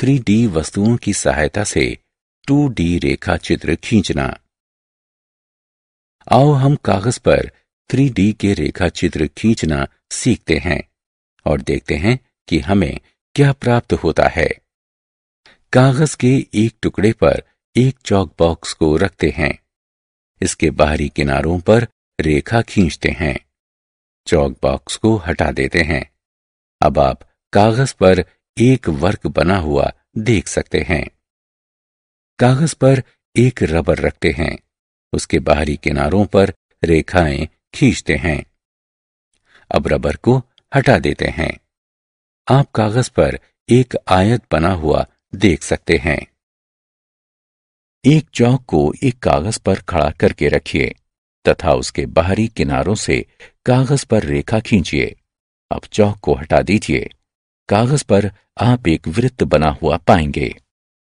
three D वस्तुओं की सहायता से टू डी रेखा चित्र खींचना आओ हम कागज पर थ्री डी के रेखा चित्र खींचना सीखते हैं और देखते हैं कि हमें क्या प्राप्त होता है कागज के एक टुकड़े पर एक चौक बॉक्स को रखते हैं इसके बाहरी किनारों पर रेखा खींचते हैं चौक बॉक्स को हटा देते हैं अब आप कागज पर एक वर्क बना हुआ देख सकते हैं कागज पर एक रबर रखते हैं उसके बाहरी किनारों पर रेखाएं खींचते हैं अब रबर को हटा देते हैं आप कागज पर एक आयत बना हुआ देख सकते हैं एक चौक को एक कागज पर खड़ा करके रखिए तथा उसके बाहरी किनारों से कागज पर रेखा खींचिए अब चौक को हटा दीजिए कागज पर आप एक वृत्त बना हुआ पाएंगे